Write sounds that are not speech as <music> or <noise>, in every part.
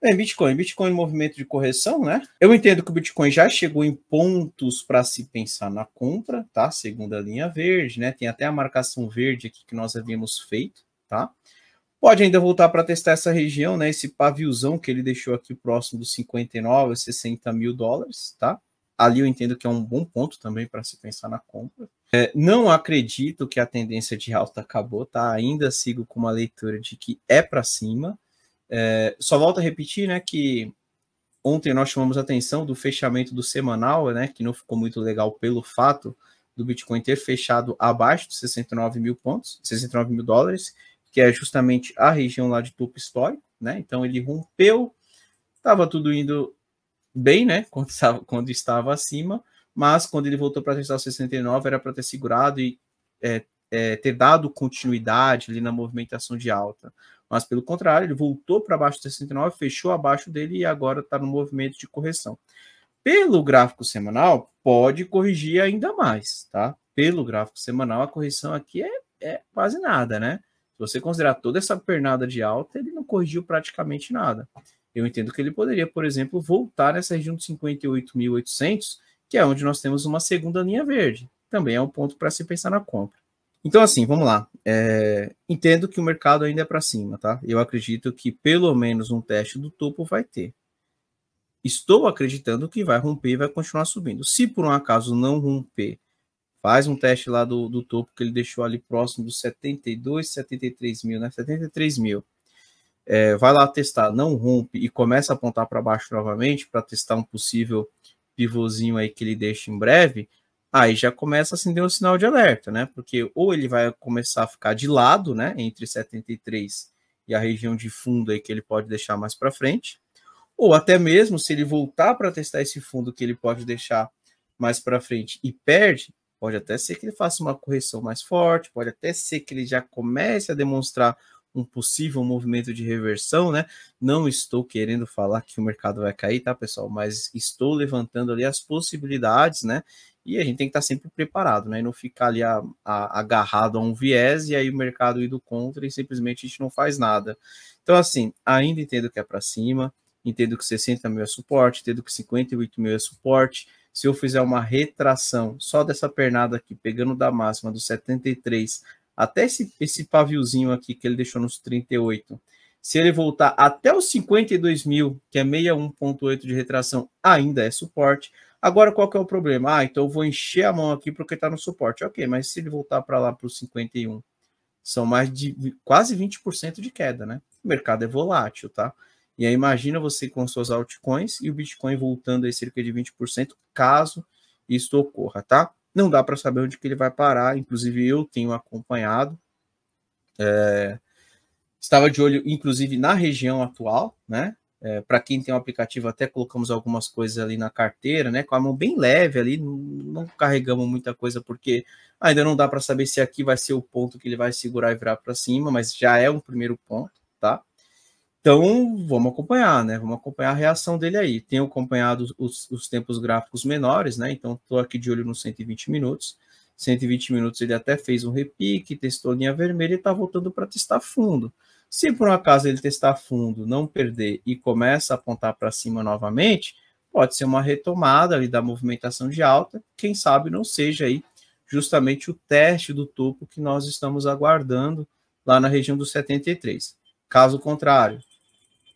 É, Bitcoin, Bitcoin é movimento de correção, né? Eu entendo que o Bitcoin já chegou em pontos para se pensar na compra, tá? Segunda linha verde, né? Tem até a marcação verde aqui que nós havíamos feito, tá? Pode ainda voltar para testar essa região, né? Esse paviozão que ele deixou aqui próximo dos 59, 60 mil dólares, tá? Ali eu entendo que é um bom ponto também para se pensar na compra. É, não acredito que a tendência de alta acabou, tá? Ainda sigo com uma leitura de que é para cima. É, só volto a repetir, né, que ontem nós chamamos a atenção do fechamento do semanal, né, que não ficou muito legal pelo fato do Bitcoin ter fechado abaixo de 69 mil pontos, 69 mil dólares, que é justamente a região lá de topo histórico, né? Então ele rompeu, estava tudo indo bem, né? <laughs> Quando estava, quando estava acima, mas quando ele voltou para testar 69 era para ter segurado e é, é, ter dado continuidade ali na movimentação de alta. Mas, pelo contrário, ele voltou para baixo de 69, fechou abaixo dele e agora está no movimento de correção. Pelo gráfico semanal, pode corrigir ainda mais, tá? Pelo gráfico semanal, a correção aqui é, é quase nada, né? Se você considerar toda essa pernada de alta, ele não corrigiu praticamente nada. Eu entendo que ele poderia, por exemplo, voltar nessa região de 58.800, que é onde nós temos uma segunda linha verde. Também é um ponto para se pensar na compra. Então, assim, vamos lá. É, entendo que o mercado ainda é para cima, tá? Eu acredito que pelo menos um teste do topo vai ter. Estou acreditando que vai romper e vai continuar subindo. Se por um acaso não romper, faz um teste lá do, do topo que ele deixou ali próximo dos 72, 73 mil, né? 73 mil. É, vai lá testar, não rompe e começa a apontar para baixo novamente para testar um possível pivôzinho aí que ele deixa em breve aí já começa a acender um sinal de alerta, né? Porque ou ele vai começar a ficar de lado, né? Entre 73 e a região de fundo aí que ele pode deixar mais para frente, ou até mesmo se ele voltar para testar esse fundo que ele pode deixar mais para frente e perde, pode até ser que ele faça uma correção mais forte, pode até ser que ele já comece a demonstrar um possível movimento de reversão, né? Não estou querendo falar que o mercado vai cair, tá, pessoal? Mas estou levantando ali as possibilidades, né? E a gente tem que estar tá sempre preparado, né? E não ficar ali a, a, agarrado a um viés e aí o mercado indo contra e simplesmente a gente não faz nada. Então, assim, ainda entendo que é para cima, entendo que 60 mil é suporte, entendo que 58 mil é suporte. Se eu fizer uma retração só dessa pernada aqui, pegando da máxima dos 73 até esse, esse paviozinho aqui que ele deixou nos 38, se ele voltar até os 52 mil, que é 61,8 de retração, ainda é suporte. Agora, qual que é o problema? Ah, então eu vou encher a mão aqui porque está no suporte. Ok, mas se ele voltar para lá para os 51, são mais de quase 20% de queda, né? O mercado é volátil, tá? E aí imagina você com suas altcoins e o Bitcoin voltando aí cerca de 20%, caso isso ocorra, tá? Não dá para saber onde que ele vai parar, inclusive eu tenho acompanhado. É, estava de olho, inclusive, na região atual, né? É, para quem tem o um aplicativo, até colocamos algumas coisas ali na carteira, né? Com a mão bem leve ali, não, não carregamos muita coisa, porque ainda não dá para saber se aqui vai ser o ponto que ele vai segurar e virar para cima, mas já é um primeiro ponto, tá? Então, vamos acompanhar, né? Vamos acompanhar a reação dele aí. Tenho acompanhado os, os tempos gráficos menores, né? Então, estou aqui de olho nos 120 minutos. 120 minutos ele até fez um repique, testou linha vermelha e está voltando para testar fundo. Se por um acaso ele testar fundo, não perder e começa a apontar para cima novamente, pode ser uma retomada ali da movimentação de alta. Quem sabe não seja aí justamente o teste do topo que nós estamos aguardando lá na região dos 73. Caso contrário,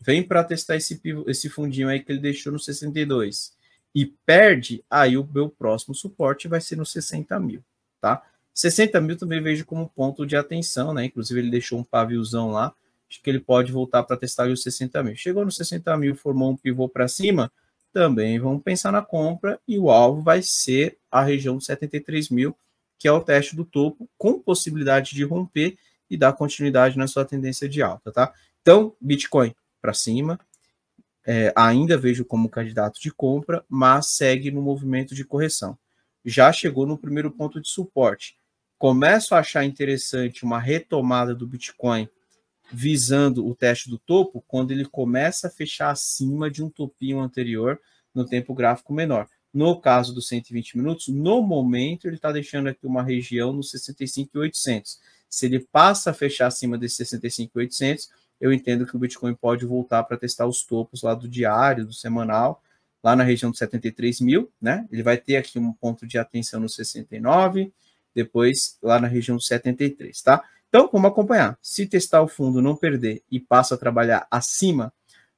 vem para testar esse, esse fundinho aí que ele deixou no 62 e perde, aí o meu próximo suporte vai ser no 60 mil, tá? 60 mil também vejo como ponto de atenção, né? Inclusive ele deixou um paviozão lá, acho que ele pode voltar para testar os 60 mil. Chegou no 60 mil, formou um pivô para cima, também vamos pensar na compra e o alvo vai ser a região de 73 mil, que é o teste do topo, com possibilidade de romper e dar continuidade na sua tendência de alta, tá? Então, Bitcoin para cima. É, ainda vejo como candidato de compra, mas segue no movimento de correção. Já chegou no primeiro ponto de suporte. Começo a achar interessante uma retomada do Bitcoin visando o teste do topo quando ele começa a fechar acima de um topinho anterior no tempo gráfico menor. No caso dos 120 minutos, no momento ele está deixando aqui uma região nos 65,800. Se ele passa a fechar acima desses 65,800, eu entendo que o Bitcoin pode voltar para testar os topos lá do diário, do semanal, lá na região de 73 mil, né? Ele vai ter aqui um ponto de atenção no 69, depois lá na região 73, tá? Então, como acompanhar? Se testar o fundo, não perder e passa a trabalhar acima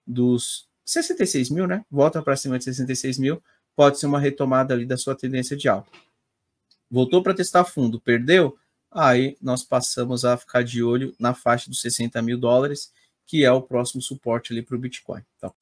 dos 66 mil, né? Volta para cima de 66 mil, pode ser uma retomada ali da sua tendência de alta. Voltou para testar fundo, perdeu, aí nós passamos a ficar de olho na faixa dos 60 mil dólares, que é o próximo suporte ali para o Bitcoin. Então.